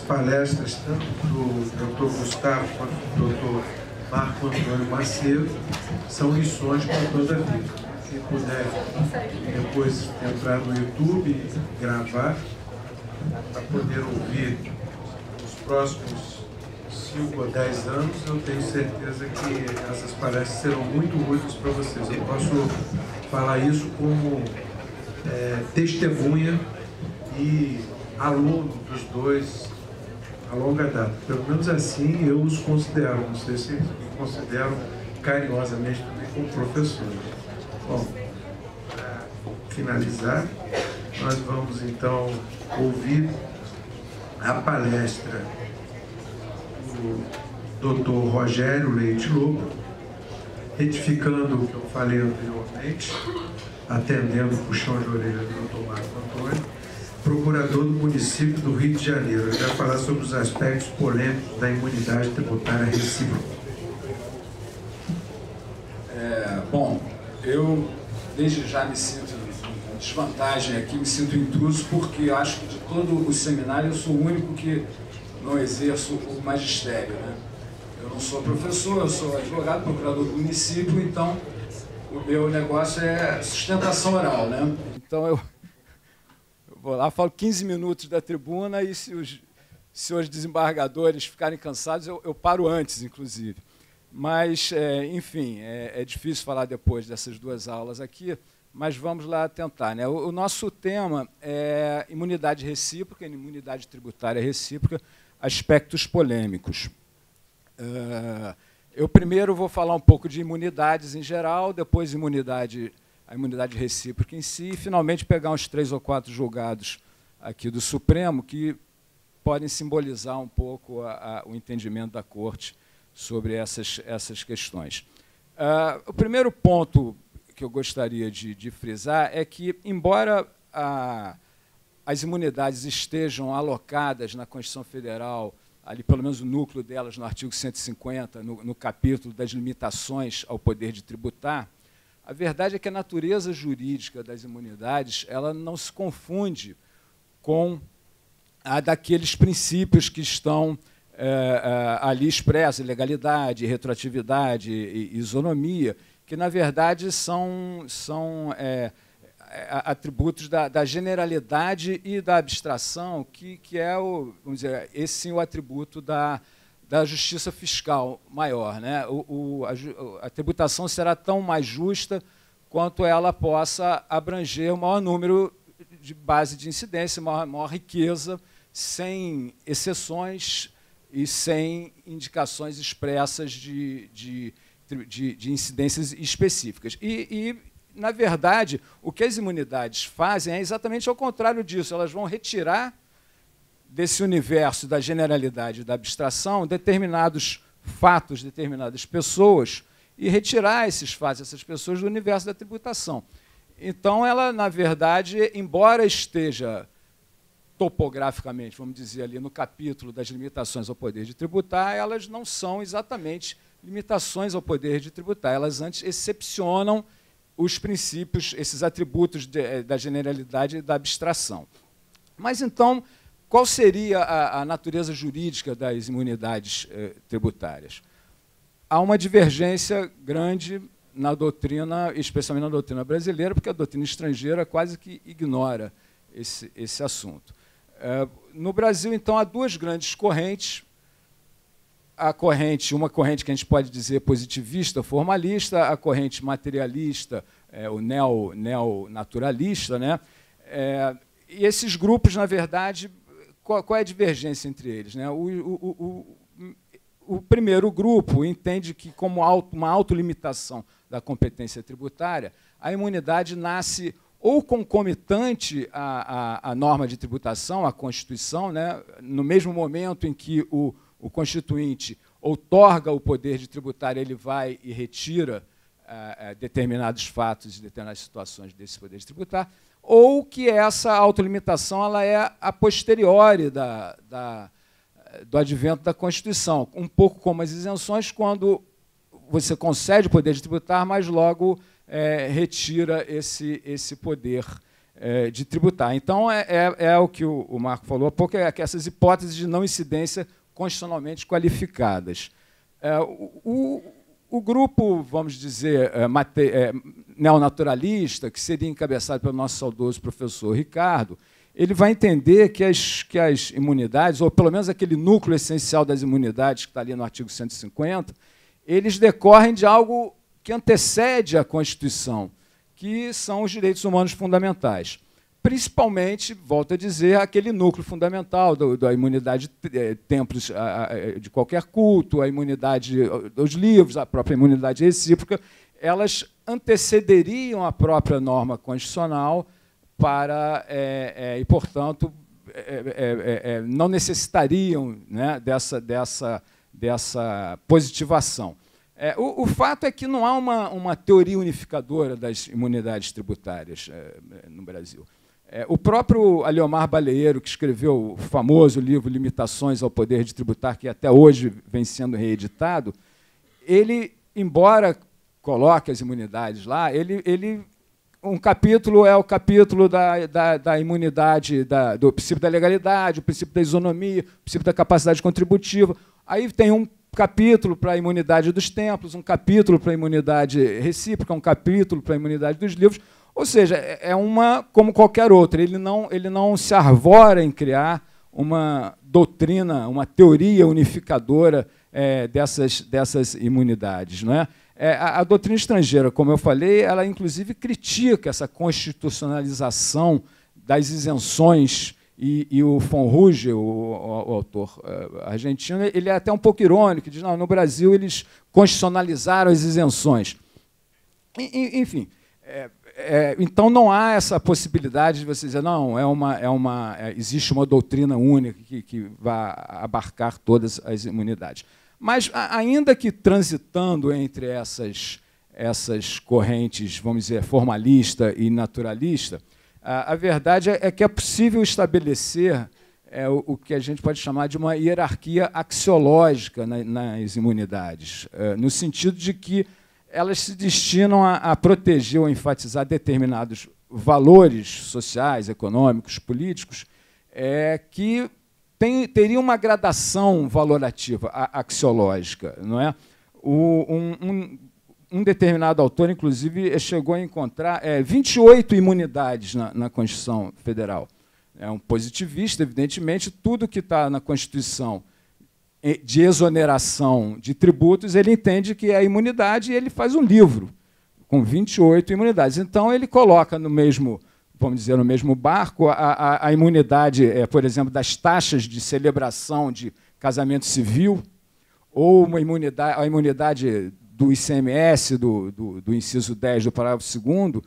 as palestras tanto do doutor Gustavo quanto do doutor Marco Antônio Macedo são lições para toda a vida. Se puder depois entrar no YouTube e gravar, para poder ouvir nos próximos 5 ou 10 anos, eu tenho certeza que essas palestras serão muito úteis para vocês. Eu posso falar isso como é, testemunha e aluno dos dois a longa data. Pelo menos assim eu os considero, não sei se me consideram carinhosamente também como professores. Bom, para finalizar, nós vamos então ouvir a palestra do Dr. Rogério Leite Lobo, retificando o que eu falei anteriormente, atendendo o puxão de orelha do Dr. Marco Antônio procurador do município do Rio de Janeiro. Ele vai falar sobre os aspectos polêmicos da imunidade tributária recíproca. É, bom, eu desde já me sinto em desvantagem aqui, me sinto intruso, porque acho que de todo o seminário eu sou o único que não exerço o magistério. Né? Eu não sou professor, eu sou advogado, procurador do município, então o meu negócio é sustentação oral. Né? Então eu vou lá, falo 15 minutos da tribuna e se os senhores desembargadores ficarem cansados, eu, eu paro antes, inclusive. Mas, é, enfim, é, é, difícil falar depois dessas duas aulas aqui, mas vamos lá tentar. Né? O, o nosso tema é imunidade recíproca, imunidade tributária recíproca, aspectos polêmicos. Uh, eu primeiro vou falar um pouco de imunidades em geral, depois imunidade a imunidade recíproca em si, e finalmente pegar uns três ou quatro julgados aqui do Supremo que podem simbolizar um pouco a, a, o entendimento da Corte sobre essas, essas questões. Uh, o primeiro ponto que eu gostaria de, de frisar é que, embora a, as imunidades estejam alocadas na Constituição Federal, ali pelo menos o núcleo delas no artigo 150, no, no capítulo das limitações ao poder de tributar, a verdade é que a natureza jurídica das imunidades ela não se confunde com a daqueles princípios que estão é, é, ali expressos, legalidade, retroatividade, isonomia, que na verdade são, são é, atributos da, da, generalidade e da abstração, que, que é o, vamos dizer, esse sim o atributo da, da justiça fiscal maior. Né? O, o, a, a, tributação será tão mais justa quanto ela possa abranger o maior número de base de incidência, maior, maior riqueza, sem exceções e sem indicações expressas de, de, de, de incidências específicas. E, e, na verdade, o que as imunidades fazem é exatamente ao contrário disso, elas vão retirar desse universo da generalidade e da abstração determinados fatos, determinadas pessoas, e retirar esses fatos, essas pessoas, do universo da tributação. Então, ela, na verdade, embora esteja topograficamente, vamos dizer ali, no capítulo das limitações ao poder de tributar, elas não são exatamente limitações ao poder de tributar, elas antes excepcionam os princípios, esses atributos de, eh, da generalidade e da abstração. Mas então, qual seria a, a natureza jurídica das imunidades eh, tributárias? Há uma divergência grande na doutrina, especialmente na doutrina brasileira, porque a doutrina estrangeira quase que ignora esse, esse assunto. É, no Brasil, então, há duas grandes correntes. A corrente, uma corrente que a gente pode dizer positivista, formalista, a corrente materialista, é, o neo, neonaturalista. Né? É, e esses grupos, na verdade, qual, qual é a divergência entre eles? Né? O, o, o, o primeiro grupo entende que, como auto, uma autolimitação da competência tributária, a imunidade nasce ou concomitante à, à, à norma de tributação, à Constituição, né? no mesmo momento em que o, o Constituinte outorga o poder de tributar, ele vai e retira eh, eh, determinados fatos e determinadas situações desse poder de tributar, ou que essa autolimitação ela é a posteriori da, da, do advento da Constituição, um pouco como as isenções, quando você concede o poder de tributar, mas logo é, retira esse, esse poder é, de tributar. Então, é, é, é o que o, o, Marco falou há pouco, é que essas hipóteses de não incidência constitucionalmente qualificadas. É, o, o o grupo, vamos dizer, é, é, neonaturalista, que seria encabeçado pelo nosso saudoso professor Ricardo, ele vai entender que as, que as imunidades, ou pelo menos aquele núcleo essencial das imunidades que está ali no artigo 150, eles decorrem de algo que antecede a Constituição, que são os direitos humanos fundamentais principalmente, volto a dizer, aquele núcleo fundamental do, da imunidade é, templos eh, de qualquer culto, a imunidade eh, dos livros, a própria imunidade recíproca, elas antecederiam a própria norma constitucional para é, é, e, portanto, não necessitariam né, dessa, dessa, dessa positivação. É, o, o, fato é que não há uma, uma teoria unificadora das imunidades tributárias é, no Brasil. É, o próprio Aliomar Baleeiro, que escreveu o famoso livro Limitações ao Poder de Tributar, que até hoje vem sendo reeditado, ele, embora coloque as imunidades lá, ele, ele um capítulo é o capítulo da, da, da imunidade, da, do princípio da legalidade, o princípio da isonomia, o princípio da capacidade contributiva. Aí tem um capítulo para a imunidade dos templos, um capítulo para a imunidade recíproca, um capítulo para a imunidade dos livros. Ou seja, é, é uma como qualquer outra, ele não, ele não se arvora em criar uma doutrina, uma teoria unificadora é, dessas, dessas imunidades. Não é? é a, a, doutrina estrangeira, como eu falei, ela inclusive critica essa constitucionalização das isenções e, e o von Ruge, o, o, o, autor é, argentino, ele é até um pouco irônico, diz, não, no Brasil eles constitucionalizaram as isenções. E, enfim... É, é, então não há essa possibilidade de você dizer, não, é uma, é uma, é, existe uma doutrina única que, que vá abarcar todas as imunidades. Mas, a, ainda que transitando entre essas, essas correntes, vamos dizer, formalista e naturalista, a, a verdade é, é, que é possível estabelecer é, o, o, que a gente pode chamar de uma hierarquia axiológica na, nas imunidades, é, no sentido de que elas se destinam a, a proteger ou enfatizar determinados valores sociais, econômicos, políticos, é, que tem, uma gradação valorativa axiológica. Não é? O, um, um, um, determinado autor, inclusive, chegou a encontrar é, 28 imunidades na, na, Constituição Federal. É um positivista, evidentemente, tudo que está na Constituição de exoneração de tributos, ele entende que é imunidade e ele faz um livro com 28 imunidades. Então, ele coloca no mesmo, vamos dizer, no mesmo barco a, a, a imunidade, é, por exemplo, das taxas de celebração de casamento civil ou uma imunidade, a imunidade do ICMS, do, do, do inciso 10 do parágrafo 2 uh,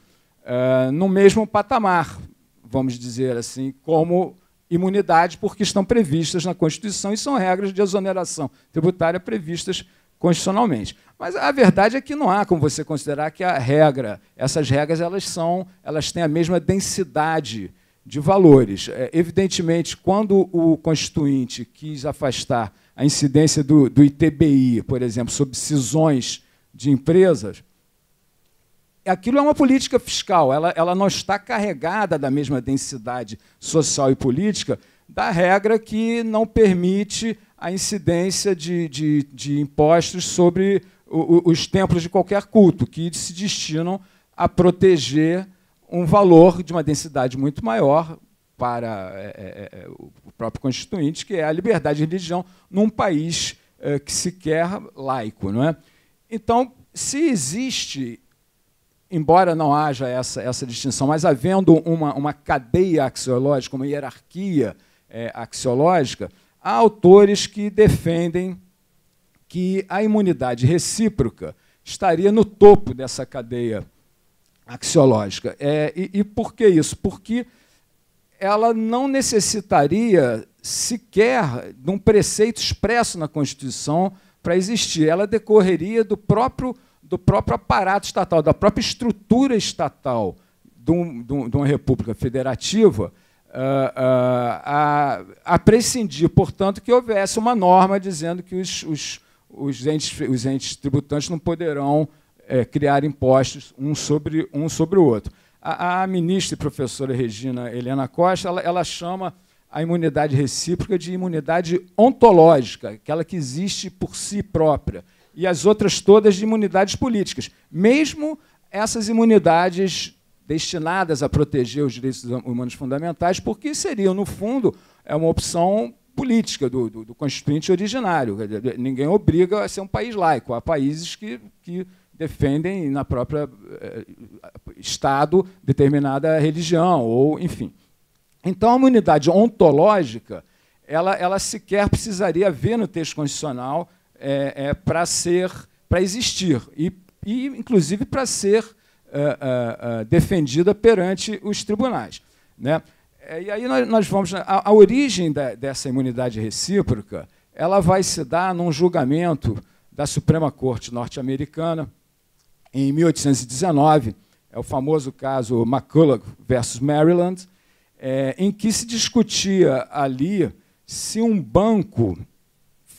eh, no mesmo patamar, vamos dizer assim, como imunidade porque estão previstas na Constituição e são regras de exoneração tributária previstas constitucionalmente. Mas a verdade é que não há como você considerar que a regra, essas regras, elas são, elas têm a mesma densidade de valores. É, evidentemente, quando o Constituinte quis afastar a incidência do, do ITBI, por exemplo, sobre cisões de empresas, aquilo é uma política fiscal, ela, ela não está carregada da mesma densidade social e política da regra que não permite a incidência de, de, de impostos sobre o, os templos de qualquer culto, que se destinam a proteger um valor de uma densidade muito maior para é, é, é, é o próprio constituinte, que é a liberdade de religião num país é, que sequer laico. Não é? Então, se existe embora não haja essa, essa distinção, mas havendo uma, uma cadeia axiológica, uma hierarquia é, axiológica, há autores que defendem que a imunidade recíproca estaria no topo dessa cadeia axiológica. É, e, e por que isso? Porque ela não necessitaria sequer de um preceito expresso na Constituição para existir. Ela decorreria do próprio do próprio aparato estatal, da própria estrutura estatal de, uma república federativa, ah, ah, a, prescindir, portanto, que houvesse uma norma dizendo que os, os, os, entes, os entes tributantes não poderão eh, criar impostos um sobre, um sobre o outro. A, a ministra e professora Regina Helena Costa ela, ela, chama a imunidade recíproca de imunidade ontológica, aquela que existe por si própria e as outras todas de imunidades políticas. Mesmo essas imunidades destinadas a proteger os direitos humanos fundamentais, porque seriam, no fundo, é uma opção política do, do, do, constituinte originário. Ninguém obriga a ser um país laico. Há países que, que defendem na própria eh, Estado determinada religião, ou enfim. Então, a imunidade ontológica ela, ela sequer precisaria ver no texto constitucional é, é para ser, para existir e, e inclusive para ser é, é, é, defendida perante os tribunais, né? É, e aí nós, nós vamos a, a origem da, dessa imunidade recíproca, ela vai se dar num julgamento da Suprema Corte norte-americana em 1819, é o famoso caso McCulloch versus Maryland, é, em que se discutia ali se um banco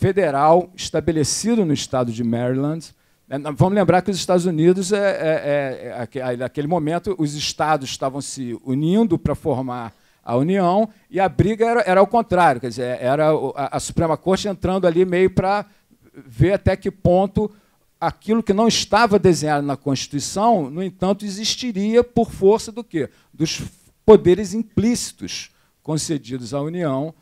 federal estabelecido no estado de Maryland. É, vamos lembrar que os Estados Unidos, é, é, é, é naquele momento, os estados estavam se unindo para formar a União e a briga era, era ao contrário, quer dizer, era a, a Suprema Corte entrando ali meio para ver até que ponto aquilo que não estava desenhado na Constituição, no entanto, existiria por força do quê? Dos poderes implícitos concedidos à União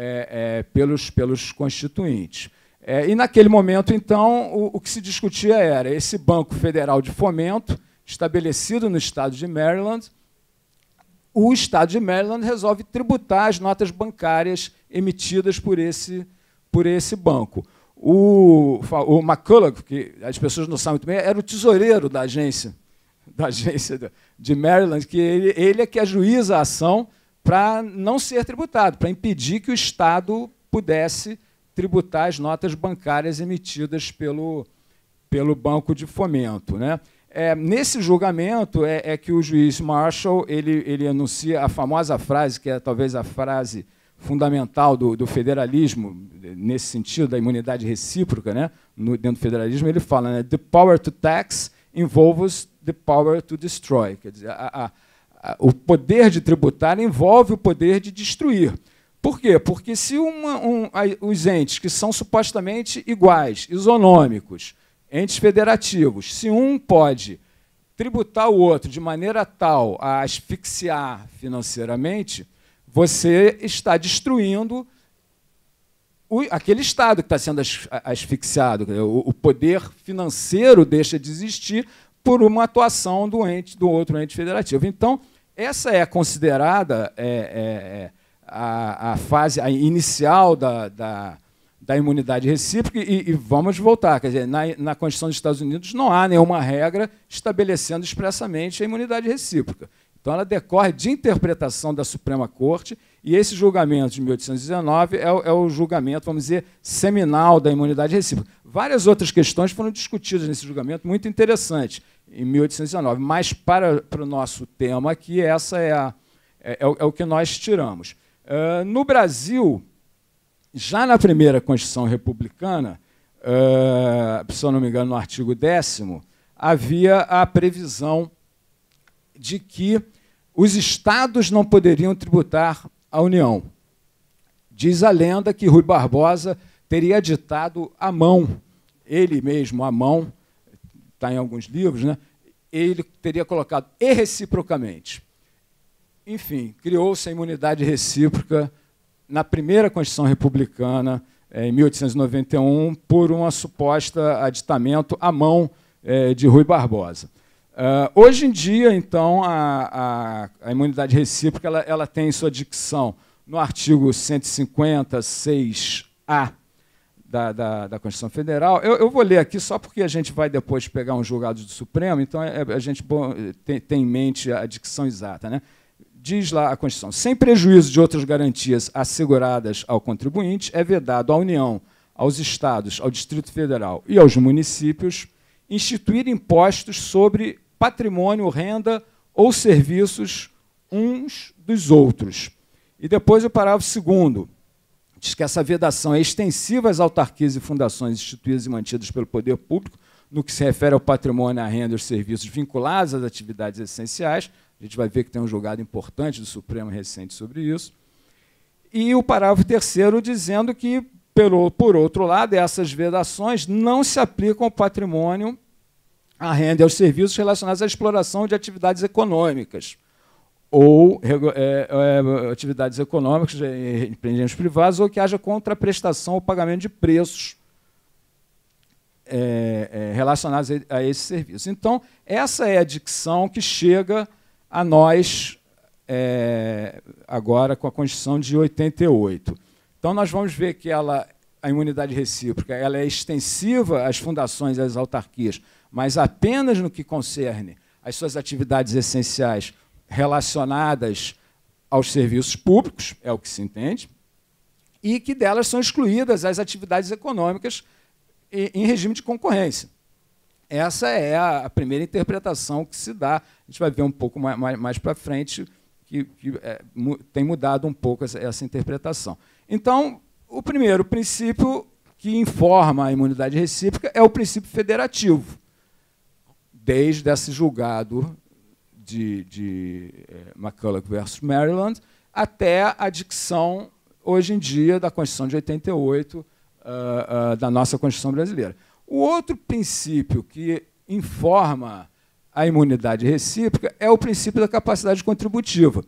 é, é, pelos, pelos constituintes. É, e, naquele momento, então, o, o que se discutia era esse Banco Federal de Fomento, estabelecido no estado de Maryland, o estado de Maryland resolve tributar as notas bancárias emitidas por esse, por esse banco. O, o McCulloch, que as pessoas não sabem muito bem, era o tesoureiro da agência da agência de Maryland, que ele, ele é que ajuiza a ação para não ser tributado, para impedir que o Estado pudesse tributar as notas bancárias emitidas pelo, pelo Banco de Fomento. Né? É, nesse julgamento é, é, que o juiz Marshall ele, ele anuncia a famosa frase, que é talvez a frase fundamental do, do federalismo, nesse sentido, da imunidade recíproca, né? No, dentro do federalismo, ele fala: né? The power to tax involves the power to destroy. Quer dizer, a, a o poder de tributar envolve o poder de destruir. Por quê? Porque se uma, um, os entes que são supostamente iguais, isonômicos, entes federativos, se um pode tributar o outro de maneira tal a asfixiar financeiramente, você está destruindo o, aquele Estado que está sendo asfixiado. O, o poder financeiro deixa de existir por uma atuação do, ente, do outro ente federativo. Então, essa é considerada é, é, é, a, a, fase a inicial da, da, da imunidade recíproca, e, e, vamos voltar. Quer dizer, na, na Constituição dos Estados Unidos não há nenhuma regra estabelecendo expressamente a imunidade recíproca. Então, ela decorre de interpretação da Suprema Corte, e esse julgamento de 1819 é, é o julgamento, vamos dizer, seminal da imunidade recíproca. Várias outras questões foram discutidas nesse julgamento, muito interessante, em 1819. Mas, para, para o nosso tema aqui, essa é, a, é, é, o, é que nós tiramos. Uh, no Brasil, já na primeira Constituição Republicana, uh, se eu não me engano, no artigo 10, havia a previsão de que os estados não poderiam tributar a União. Diz a lenda que Rui Barbosa teria ditado à mão, ele mesmo à mão, está em alguns livros, né? ele teria colocado e reciprocamente. Enfim, criou-se a imunidade recíproca na primeira Constituição Republicana, eh, em 1891, por um suposto aditamento à mão eh, de Rui Barbosa. Ah, hoje em dia, então, a, a, a imunidade recíproca ela, ela, tem sua dicção no artigo 156A da, da, da Constituição Federal. Eu, eu, vou ler aqui só porque a gente vai depois pegar um julgado do Supremo, então é, é, a gente bom, tem, tem em mente a dicção exata. Né? Diz lá a Constituição: sem prejuízo de outras garantias asseguradas ao contribuinte, é vedado à União, aos Estados, ao Distrito Federal e aos municípios instituir impostos sobre patrimônio, renda ou serviços uns dos outros. E depois o parágrafo segundo diz que essa vedação é extensiva às autarquias e fundações instituídas e mantidas pelo poder público no que se refere ao patrimônio, à renda e aos serviços vinculados às atividades essenciais. A gente vai ver que tem um julgado importante do Supremo recente sobre isso. E o parágrafo terceiro dizendo que, pelo, por outro lado, essas vedações não se aplicam ao patrimônio, à renda e aos serviços relacionados à exploração de atividades econômicas ou é, é, atividades econômicas, é, empreendimentos privados, ou que haja contraprestação ou pagamento de preços é, é, relacionados a, a, esse serviço. Então, essa é a dicção que chega a nós é, agora com a Constituição de 88. Então, nós vamos ver que ela, a imunidade recíproca ela é extensiva às fundações e às autarquias, mas apenas no que concerne às suas atividades essenciais relacionadas aos serviços públicos, é o que se entende, e que delas são excluídas as atividades econômicas em regime de concorrência. Essa é a primeira interpretação que se dá. A gente vai ver um pouco mais, mais para frente que, que é, tem mudado um pouco essa, essa interpretação. Então, o primeiro princípio que informa a imunidade recíproca é o princípio federativo. Desde esse julgado de, de eh, McCulloch versus Maryland, até a dicção, hoje em dia, da Constituição de 88, uh, uh, da nossa Constituição brasileira. O outro princípio que informa a imunidade recíproca é o princípio da capacidade contributiva.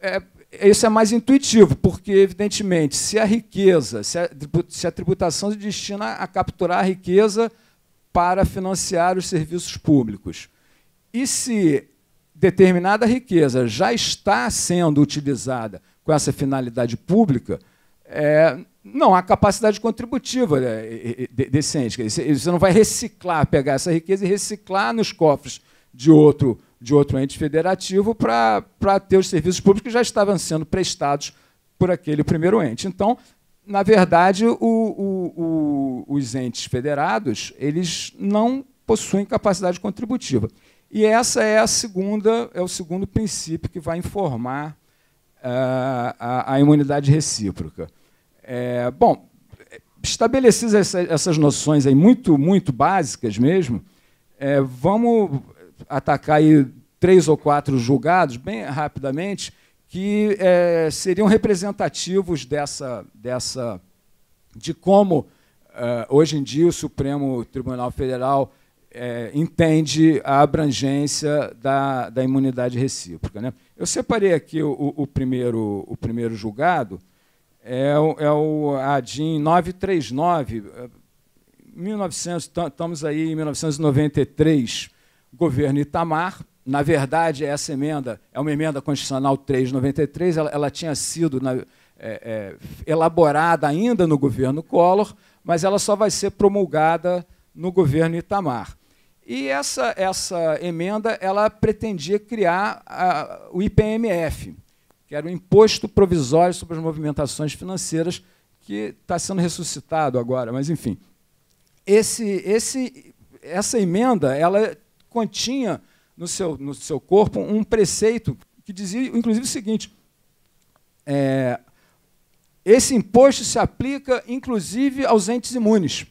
É, isso é mais intuitivo, porque, evidentemente, se a riqueza, se a, se a tributação se destina a capturar a riqueza para financiar os serviços públicos, e se determinada riqueza já está sendo utilizada com essa finalidade pública, é, não há capacidade contributiva né, decente. Você não vai reciclar, pegar essa riqueza e reciclar nos cofres de outro, de outro ente federativo para ter os serviços públicos que já estavam sendo prestados por aquele primeiro ente. Então, na verdade, o, o, o, os entes federados eles não possuem capacidade contributiva. E essa é a segunda, é o segundo princípio que vai informar uh, a, a, imunidade recíproca. É, bom, estabelecidas essa, essas noções aí muito, muito básicas mesmo, é, vamos atacar aí três ou quatro julgados bem rapidamente que é, seriam representativos dessa, dessa de como ah, hoje em dia o Supremo Tribunal Federal é, entende a abrangência da, da imunidade recíproca. Né? Eu separei aqui o, o, primeiro, o primeiro julgado, é o, é o ADIM 939, 1900, eh, estamos aí em 1993, governo Itamar. Na verdade, essa emenda é uma emenda constitucional 393, ela, ela tinha sido na, é, é, elaborada ainda no governo Collor, mas ela só vai ser promulgada no governo Itamar. E essa, essa emenda ela pretendia criar a, o IPMF, que era o Imposto Provisório sobre as Movimentações Financeiras, que está sendo ressuscitado agora, mas enfim. Esse, esse, essa emenda ela continha no seu, no seu corpo um preceito que dizia, inclusive, o seguinte: é, esse imposto se aplica, inclusive, aos entes imunes.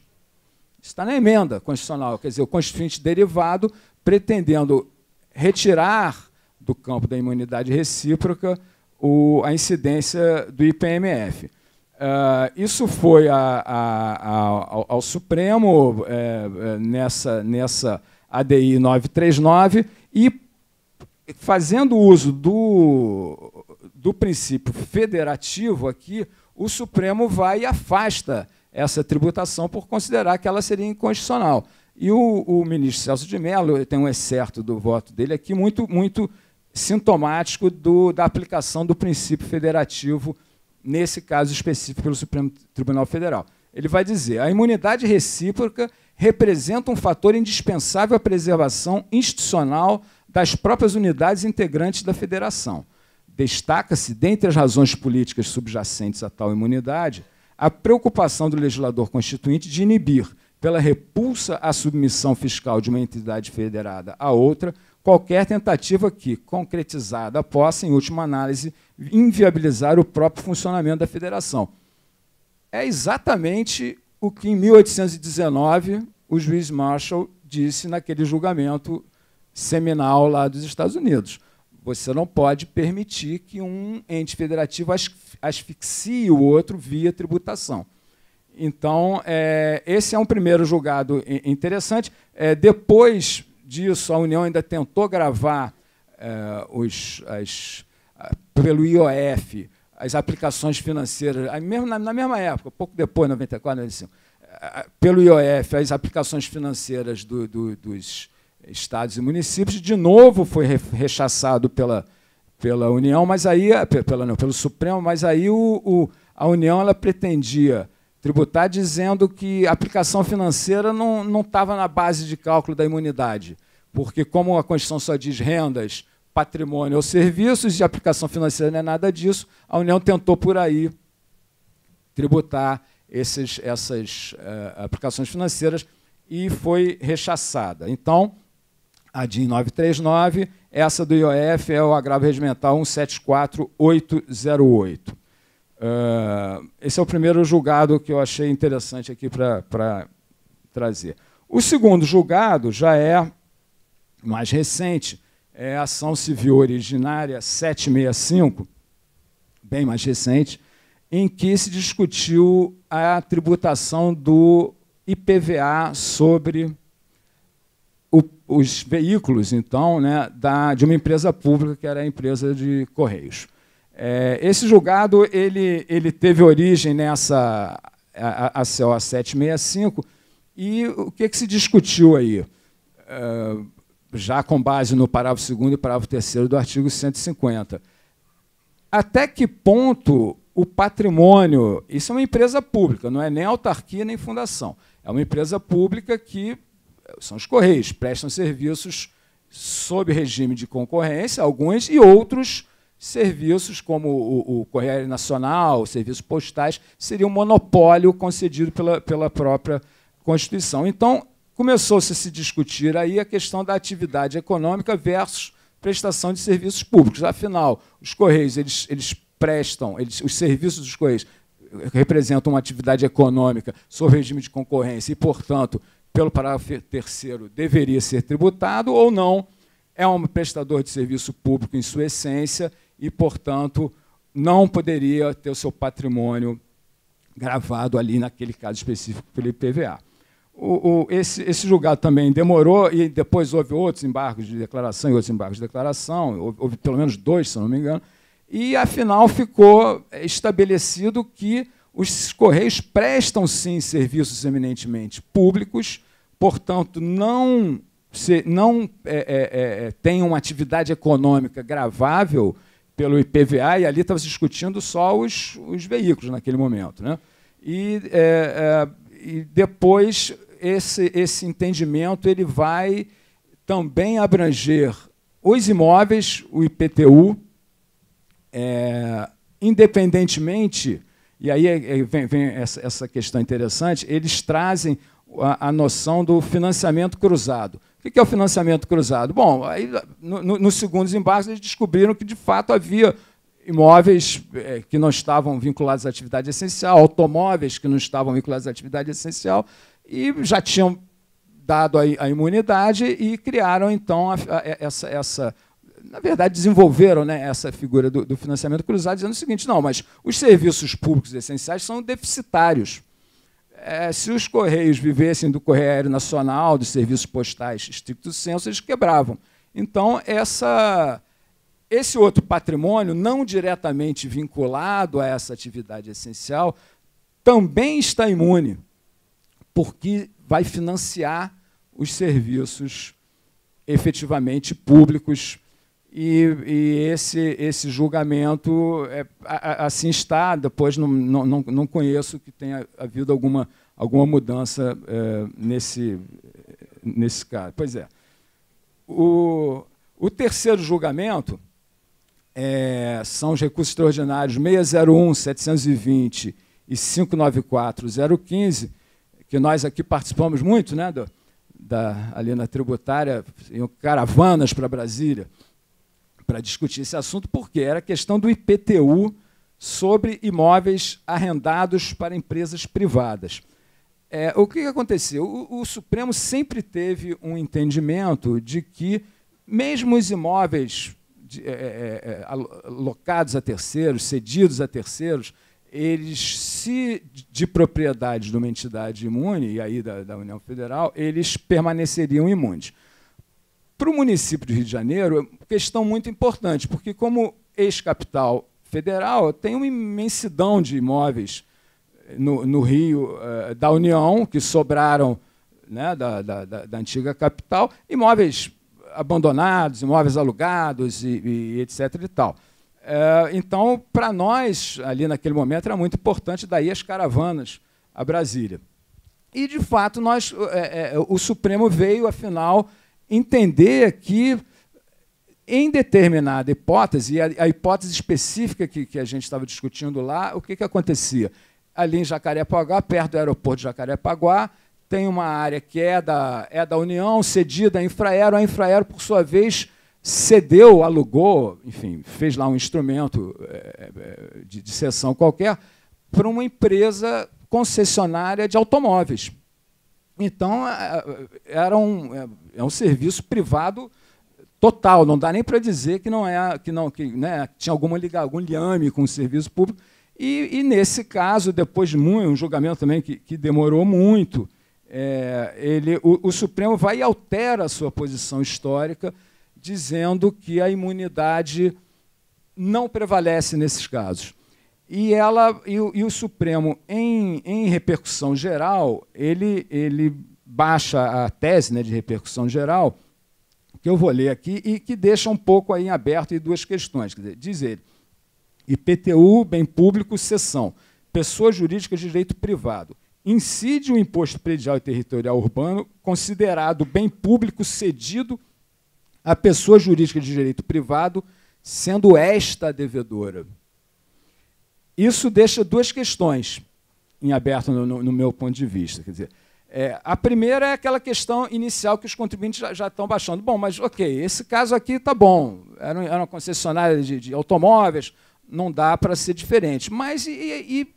Está na emenda constitucional, quer dizer, o constituinte derivado pretendendo retirar do campo da imunidade recíproca o, a incidência do IPMF. Uh, ah, isso foi a, a, a, ao, ao, Supremo é, é nessa, nessa ADI 939 e fazendo uso do, do princípio federativo aqui, o Supremo vai e afasta essa tributação por considerar que ela seria inconstitucional. E o, o ministro Celso de Mello, tem um excerto do voto dele aqui, muito, muito sintomático do, da aplicação do princípio federativo, nesse caso específico pelo Supremo Tribunal Federal. Ele vai dizer: a imunidade recíproca representa um fator indispensável à preservação institucional das próprias unidades integrantes da federação. Destaca-se, dentre as razões políticas subjacentes a tal imunidade, a preocupação do legislador constituinte de inibir, pela repulsa à submissão fiscal de uma entidade federada a outra, qualquer tentativa que, concretizada, possa, em última análise, inviabilizar o próprio funcionamento da federação. É exatamente o que, em 1819, o juiz Marshall disse naquele julgamento seminal lá dos Estados Unidos. Você não pode permitir que um ente federativo asfixie o outro via tributação. Então, é, esse é um primeiro julgado interessante. É, depois disso, a União ainda tentou gravar é, os, as, pelo IOF as aplicações financeiras, mesmo na, na mesma época, pouco depois, 94, 95, é, pelo IOF, as aplicações financeiras do, do, dos estados e municípios, de novo foi rechaçado pela, pela União, mas aí eh, pela, não, pelo Supremo, mas aí o, o, a União ela pretendia tributar dizendo que a aplicação financeira não, não estava na base de cálculo da imunidade, porque como a Constituição só diz rendas, patrimônio ou serviços, e aplicação financeira não é nada disso, a União tentou por aí tributar esses, essas uh, aplicações financeiras e foi rechaçada. Então, a DIN 939, essa do IOF é o agravo regimental 174808. Uh, ah, esse é o primeiro julgado que eu achei interessante aqui para trazer. O segundo julgado já é mais recente, é a ação civil originária 765, bem mais recente, em que se discutiu a tributação do IPVA sobre o, os veículos, então, né, da, de uma empresa pública, que era a empresa de Correios. É, esse julgado ele, ele teve origem nessa a, a 765, e o que, que se discutiu aí? É, já com base no parágrafo 2 e parágrafo 3 do artigo 150. Até que ponto o patrimônio. Isso é uma empresa pública, não é nem autarquia nem fundação. É uma empresa pública que são os Correios, prestam serviços sob regime de concorrência, alguns, e outros serviços, como o, o Correio Nacional, serviços postais, seria um monopólio concedido pela, pela própria Constituição. Então, começou-se a se discutir aí a questão da atividade econômica versus prestação de serviços públicos. Afinal, os Correios, eles, eles prestam, eles, os serviços dos Correios representam uma atividade econômica sob regime de concorrência e, portanto, pelo parágrafo terceiro deveria ser tributado ou não, é um prestador de serviço público em sua essência e, portanto, não poderia ter o seu patrimônio gravado ali naquele caso específico pelo IPVA. O, o, esse, esse, julgado também demorou e depois houve outros embargos de declaração e outros embargos de declaração, houve, houve pelo menos dois, se não me engano, e afinal ficou é, estabelecido que os Correios prestam sim serviços eminentemente públicos portanto, não, se, não é é, é, é, tem uma atividade econômica gravável pelo IPVA, e ali estava se discutindo só os, os veículos naquele momento. Né? E, é, e depois esse, esse entendimento ele vai também abranger os imóveis, o IPTU, é, independentemente, e aí vem, vem essa, essa, questão interessante, eles trazem a, a noção do financiamento cruzado. O que é o financiamento cruzado? Bom, aí, no, no, nos segundos embarques, eles descobriram que, de fato, havia imóveis é, que não estavam vinculados à atividade essencial, automóveis que não estavam vinculados à atividade essencial, e já tinham dado a, a imunidade e criaram, então, a, essa, essa na verdade, desenvolveram né, essa figura do, do, financiamento cruzado, dizendo o seguinte: não, mas os serviços públicos essenciais são deficitários é, se os Correios vivessem do Correio Aéreo Nacional, dos serviços postais estricto senso, eles quebravam. Então, essa, esse outro patrimônio, não diretamente vinculado a essa atividade essencial, também está imune, porque vai financiar os serviços efetivamente públicos e, e, esse, esse julgamento é, assim está, depois não, não, não conheço que tenha havido alguma, alguma mudança é, nesse, nesse caso. Pois é. O, o terceiro julgamento é, são os recursos extraordinários 601, 720 e 594, 015, que nós aqui participamos muito, né, do, da, ali na tributária, em caravanas para Brasília para discutir esse assunto, porque era a questão do IPTU sobre imóveis arrendados para empresas privadas. É, o que aconteceu? O, o, Supremo sempre teve um entendimento de que, mesmo os imóveis de, é, é, é, é alocados a terceiros, cedidos a terceiros, eles, se de propriedade de uma entidade imune, e aí da, da União Federal, eles permaneceriam imunes para o município de Rio de Janeiro, é questão muito importante, porque, como ex-capital federal, tem uma imensidão de imóveis eh, no, no Rio eh, da União, que sobraram né, da, da, da, antiga capital, imóveis abandonados, imóveis alugados e, e etc. E tal. Eh, então, para nós, ali naquele momento, era muito importante, daí as caravanas a Brasília. E, de fato, nós, eh, o Supremo veio, afinal, entender que, em determinada hipótese, a, a hipótese específica que, que a gente estava discutindo lá, o que, que acontecia? Ali em Jacarepaguá, perto do aeroporto de Jacarepaguá, tem uma área que é da, é da União, cedida à Infraero. A Infraero, por sua vez, cedeu, alugou, enfim, fez lá um instrumento eh, eh, de, de sessão qualquer para uma empresa concessionária de automóveis. Então, é, é, era um, é, é um serviço privado total, não dá nem para dizer que não é que não que né, tinha alguma liga, algum liame com o serviço público. E, e nesse caso, depois de muito, um julgamento também que, que demorou muito, é, ele, o, o, Supremo vai e altera a sua posição histórica, dizendo que a imunidade não prevalece nesses casos. E, ela, e, o, e o Supremo, em, em repercussão geral, ele, ele baixa a tese né, de repercussão geral, que eu vou ler aqui, e que deixa um pouco aí em aberto e duas questões. Quer dizer, diz ele, IPTU, bem público, seção, pessoa jurídica de direito privado. Incide o imposto predial e territorial urbano considerado bem público cedido à pessoa jurídica de direito privado, sendo esta devedora. Isso deixa duas questões em aberto no, no, no meu ponto de vista. Quer dizer, é, a primeira é aquela questão inicial que os contribuintes já, já estão baixando. Bom, mas ok, esse caso aqui está bom. Era, era, uma concessionária de, de automóveis, não dá para ser diferente. Mas e, e,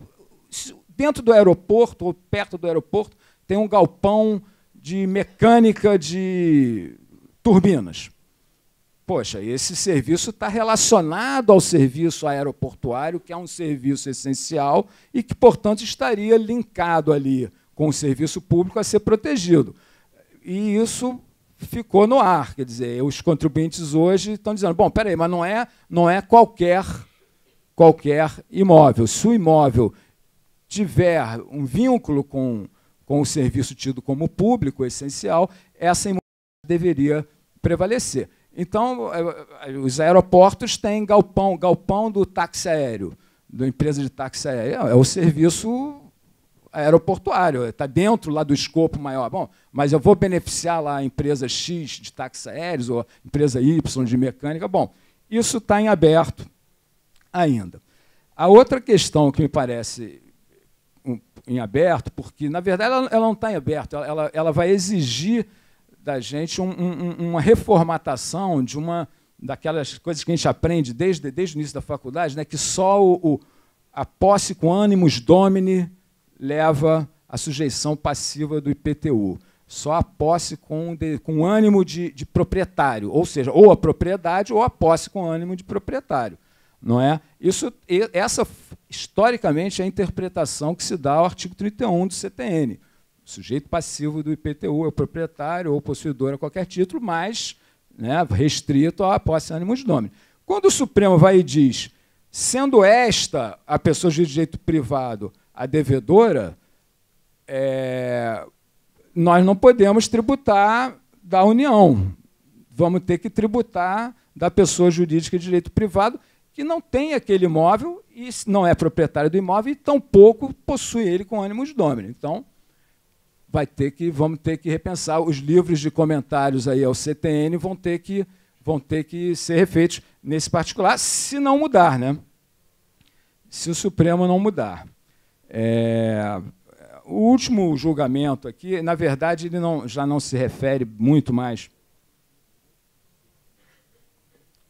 dentro do aeroporto, ou perto do aeroporto, tem um galpão de mecânica de turbinas poxa, esse serviço está relacionado ao serviço aeroportuário, que é um serviço essencial e que, portanto, estaria linkado ali com o serviço público a ser protegido. E isso ficou no ar, quer dizer, os contribuintes hoje estão dizendo, bom, peraí, mas não é, não é qualquer qualquer imóvel. Se o imóvel tiver um vínculo com, com o serviço tido como público essencial, essa imunidade deveria prevalecer. Então, é, é, os aeroportos têm galpão, galpão do táxi aéreo, da empresa de táxi aéreo. É, é o serviço aeroportuário, está dentro lá do escopo maior. Bom, mas eu vou beneficiar lá a empresa X de táxi aéreos ou a empresa Y de mecânica. Bom, isso está em aberto ainda. A outra questão que me parece em aberto, porque, na verdade, ela, não está em aberto, ela, ela, ela vai exigir da gente um, um, uma reformatação de uma daquelas coisas que a gente aprende desde, desde o início da faculdade, né, que só o, o a posse com ânimos domine leva à sujeição passiva do IPTU. Só a posse com, de, com ânimo de, de proprietário, ou seja, ou a propriedade ou a posse com ânimo de proprietário. Não é? Isso, essa, historicamente, é a interpretação que se dá ao artigo 31 do CTN. Sujeito passivo do IPTU é o proprietário ou possuidor a qualquer título, mas né, restrito à posse ânimo de nome. Quando o Supremo vai e diz, sendo esta a pessoa de direito privado a devedora, é, nós não podemos tributar da União. Vamos ter que tributar da pessoa jurídica de direito privado que não tem aquele imóvel e não é proprietário do imóvel e tampouco possui ele com ânimo de domínio. Então, vai ter que, vamos ter que repensar. Os livros de comentários aí ao CTN vão ter que, vão ter que ser refeitos nesse particular, se não mudar, né? Se o Supremo não mudar. É, o último julgamento aqui, na verdade, ele não, já não se refere muito mais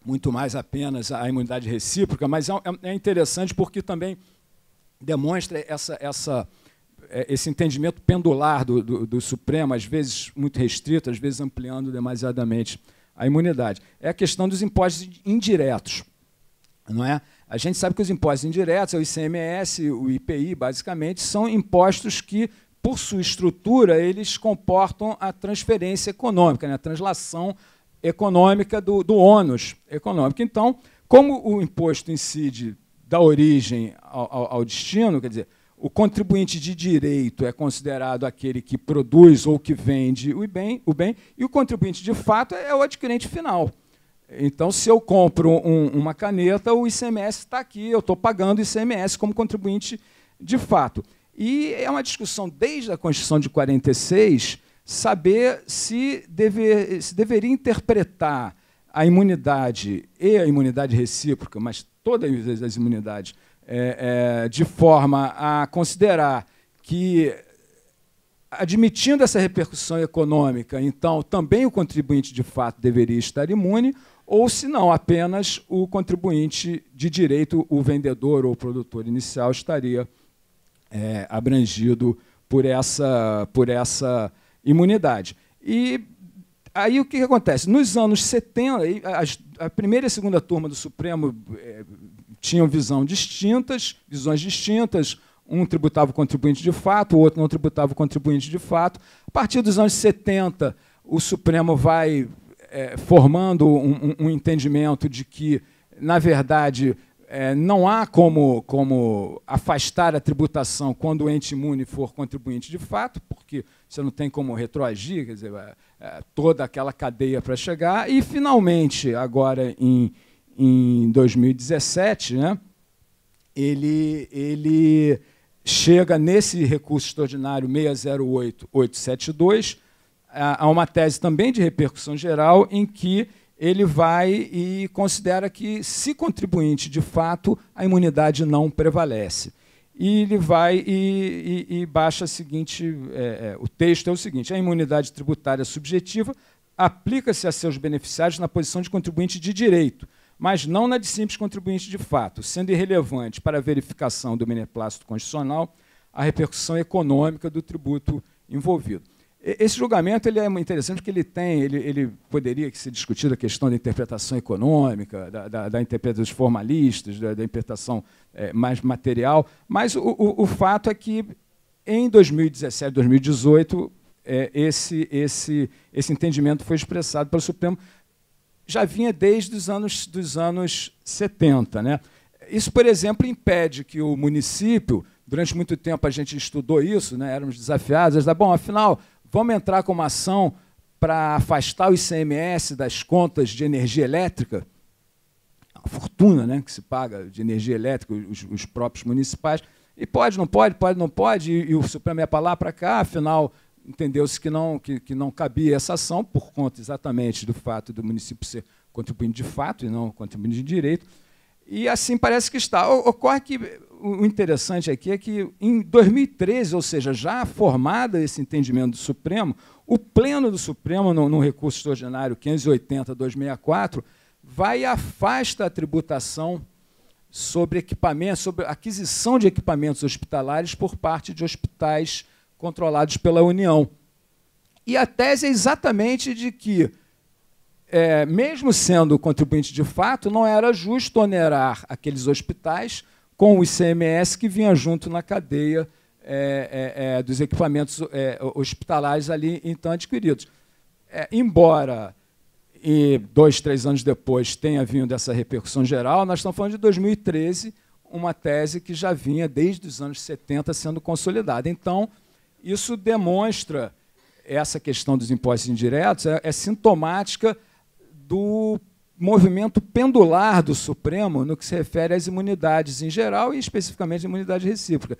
muito mais apenas à imunidade recíproca, mas é, é interessante porque também demonstra essa, essa é, esse entendimento pendular do, do, do Supremo, às vezes muito restrito, às vezes ampliando demasiadamente a imunidade. É a questão dos impostos indiretos. Não é? A gente sabe que os impostos indiretos, é o ICMS, o IPI, basicamente, são impostos que, por sua estrutura, eles comportam a transferência econômica, né? a translação econômica do, do ônus econômico. Então, como o imposto incide da origem ao, ao, ao destino, quer dizer, o contribuinte de direito é considerado aquele que produz ou que vende o bem, o bem e o contribuinte de fato é o adquirente final. Então, se eu compro um, uma caneta, o ICMS está aqui, eu estou pagando ICMS como contribuinte de fato. E é uma discussão desde a Constituição de 46 saber se, dever, se deveria interpretar a imunidade e a imunidade recíproca, mas todas as imunidades é, é, de forma a considerar que, admitindo essa repercussão econômica, então também o contribuinte de fato deveria estar imune, ou se não, apenas o contribuinte de direito, o vendedor ou o produtor inicial, estaria é, abrangido por essa, por essa imunidade. E aí o que, que acontece? Nos anos 70, a primeira e a segunda turma do Supremo é, tinham visão distintas, visões distintas, um tributava o contribuinte de fato, o outro não tributava o contribuinte de fato. A partir dos anos 70, o Supremo vai é, formando um, um, um, entendimento de que, na verdade, é, não há como, como afastar a tributação quando o ente imune for contribuinte de fato, porque você não tem como retroagir, quer dizer, é, é toda aquela cadeia para chegar. E, finalmente, agora em em 2017, né, ele, ele chega nesse recurso extraordinário 608872 a, a uma tese também de repercussão geral em que ele vai e considera que, se contribuinte de fato, a imunidade não prevalece. E ele vai e, e, e baixa a seguinte: é, é, o texto é o seguinte: a imunidade tributária subjetiva aplica-se a seus beneficiários na posição de contribuinte de direito, mas não na de simples contribuinte de fato, sendo irrelevante para a verificação do beneplácito constitucional a repercussão econômica do tributo envolvido. Esse julgamento ele é interessante porque ele tem, ele, ele poderia ser discutido a questão da interpretação econômica, da, da, da interpretação dos formalistas, da, da interpretação é, mais material, mas o, o, o, fato é que em 2017, 2018, é, esse, esse, esse entendimento foi expressado pelo Supremo já vinha desde os anos, dos anos 70. Né? Isso, por exemplo, impede que o município, durante muito tempo a gente estudou isso, né? éramos desafiados, da bom, afinal, vamos entrar com uma ação para afastar o ICMS das contas de energia elétrica? A fortuna né, que se paga de energia elétrica, os, os próprios municipais. E pode, não pode, pode, não pode, e, e o Supremo é para lá, para cá, afinal, entendeu-se que não, que, que não cabia essa ação, por conta exatamente do fato do município ser contribuinte de fato e não contribuinte de direito. E assim parece que está. Ocorre que o interessante aqui é que, em 2013, ou seja, já formado esse entendimento do Supremo, o Pleno do Supremo, no, no recurso extraordinário 580-264, vai e afasta a tributação sobre equipamentos, sobre aquisição de equipamentos hospitalares por parte de hospitais controlados pela União. E a tese é exatamente de que, é, mesmo sendo contribuinte de fato, não era justo onerar aqueles hospitais com o ICMS que vinha junto na cadeia é, é, é dos equipamentos é, hospitalares ali então adquiridos. É, embora e dois, três anos depois tenha vindo essa repercussão geral, nós estamos falando de 2013, uma tese que já vinha desde os anos 70 sendo consolidada. Então, isso demonstra essa questão dos impostos indiretos, é, é sintomática do movimento pendular do Supremo no que se refere às imunidades em geral e especificamente à imunidade recíproca.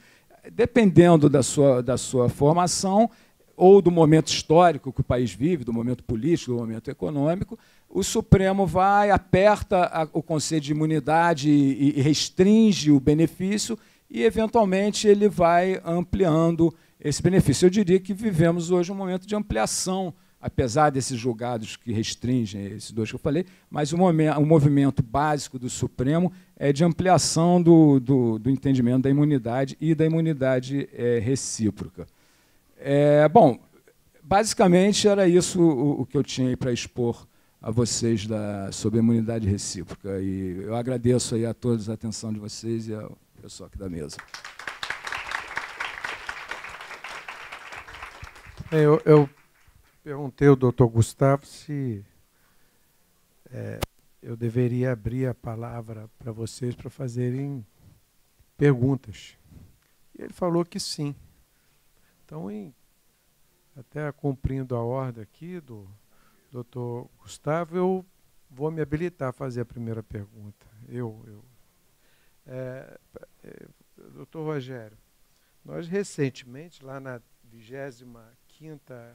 Dependendo da sua, da sua formação ou do momento histórico que o país vive, do momento político, do momento econômico, o Supremo vai, aperta a, o conceito de imunidade e, e restringe o benefício e, eventualmente, ele vai ampliando esse benefício. Eu diria que vivemos hoje um momento de ampliação, apesar desses julgados que restringem esses dois que eu falei, mas o, momento, o movimento básico do Supremo é de ampliação do, do, do entendimento da imunidade e da imunidade é, recíproca. É, bom, basicamente era isso o, o que eu tinha para expor a vocês da, sobre a imunidade recíproca. E eu agradeço aí a todos a atenção de vocês e ao pessoal aqui da mesa. Eu, eu perguntei ao doutor Gustavo se é, eu deveria abrir a palavra para vocês para fazerem perguntas. E ele falou que sim. Então, em, até cumprindo a ordem aqui do doutor Gustavo, eu vou me habilitar a fazer a primeira pergunta. Eu, eu. É, é, doutor Rogério, nós recentemente, lá na 25 25ª,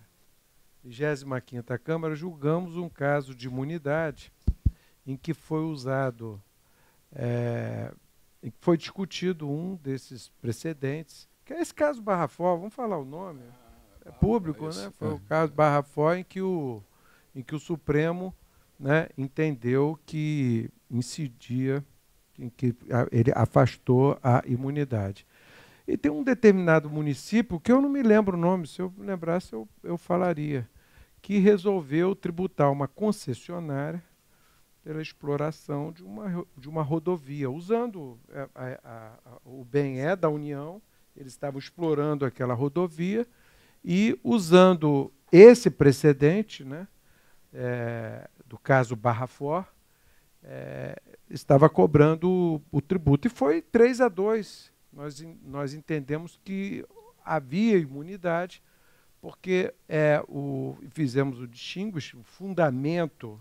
25ª Câmara, julgamos um caso de imunidade em que foi usado, é, foi discutido um desses precedentes, que é esse caso Barrafó, vamos falar o nome, é público, né? É. Foi o caso Barrafó em que o, em que o Supremo né, entendeu que incidia, que ele afastou a imunidade. E tem um determinado município, que eu não me lembro o nome, se eu lembrasse eu, eu falaria, que resolveu tributar uma concessionária pela exploração de uma, de uma rodovia, usando é, a, a, a, o bem é da União, eles estavam explorando aquela rodovia e usando esse precedente, né, é, do caso Barrafor, é, estava cobrando o, o, tributo. E foi 3 a 2 nós, nós entendemos que havia imunidade, porque é, o, fizemos o distinguish, o fundamento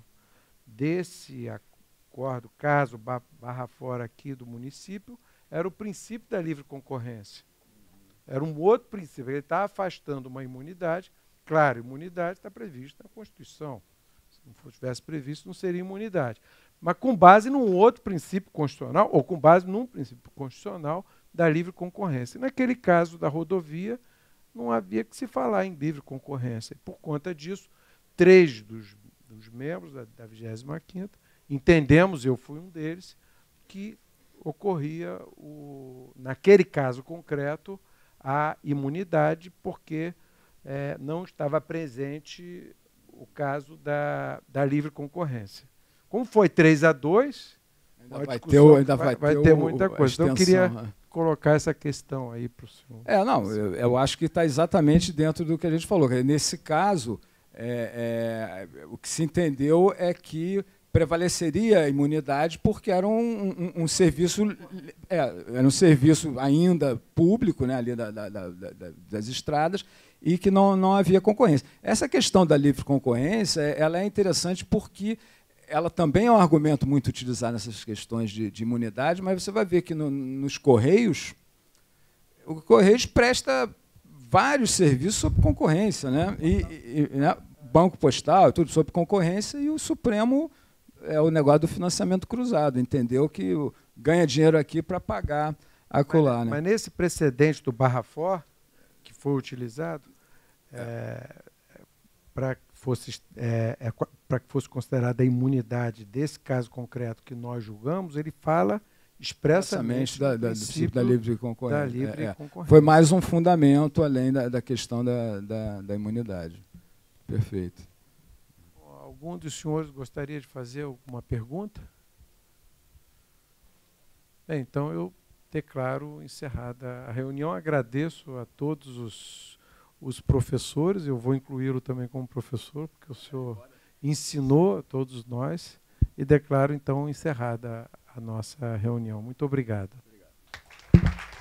desse acordo, caso barra fora aqui do município, era o princípio da livre concorrência. Era um outro princípio. Ele está afastando uma imunidade. Claro, imunidade está prevista na Constituição. Se não tivesse previsto, não seria imunidade. Mas com base num outro princípio constitucional, ou com base num princípio constitucional da livre concorrência. Naquele caso da rodovia, não havia que se falar em livre concorrência. Por conta disso, três dos, dos membros da, da 25 entendemos, eu fui um deles, que ocorria, o, naquele caso concreto, a imunidade, porque é, não estava presente o caso da, da livre concorrência. Como foi 3 a 2, ainda vai, ter, ainda vai, vai, ter, vai ter muita coisa. Extensão, então, eu queria né? colocar essa questão aí para o senhor. É, não, eu, eu acho que está exatamente dentro do que a gente falou. Nesse caso, é, é, o que se entendeu é que prevaleceria a imunidade porque era um, um, um serviço é, era um serviço ainda público né, ali da, da, da, das estradas e que não, não havia concorrência. Essa questão da livre concorrência ela é interessante porque ela também é um argumento muito utilizado nessas questões de, de imunidade, mas você vai ver que no, nos Correios, o Correios presta vários serviços sob concorrência, né? E, e né? Banco Postal, tudo sob concorrência, e o Supremo é o negócio do financiamento cruzado, entendeu que ganha dinheiro aqui para pagar acolá. Mas, né? mas nesse precedente do Barrafor, que foi utilizado, é, para fosse é, é, para que fosse considerada a imunidade desse caso concreto que nós julgamos, ele fala expressamente da, da, do princípio da livre concorrência. Da livre é, é, concorrência. Foi mais um fundamento além da, da questão da, da, da, imunidade. Perfeito. Algum dos senhores gostaria de fazer alguma pergunta? então eu declaro encerrada a reunião. Agradeço a todos os, os professores, eu vou incluí-lo também como professor, porque o senhor ensinou a todos nós e declaro então encerrada a nossa reunião. Muito obrigado. obrigado.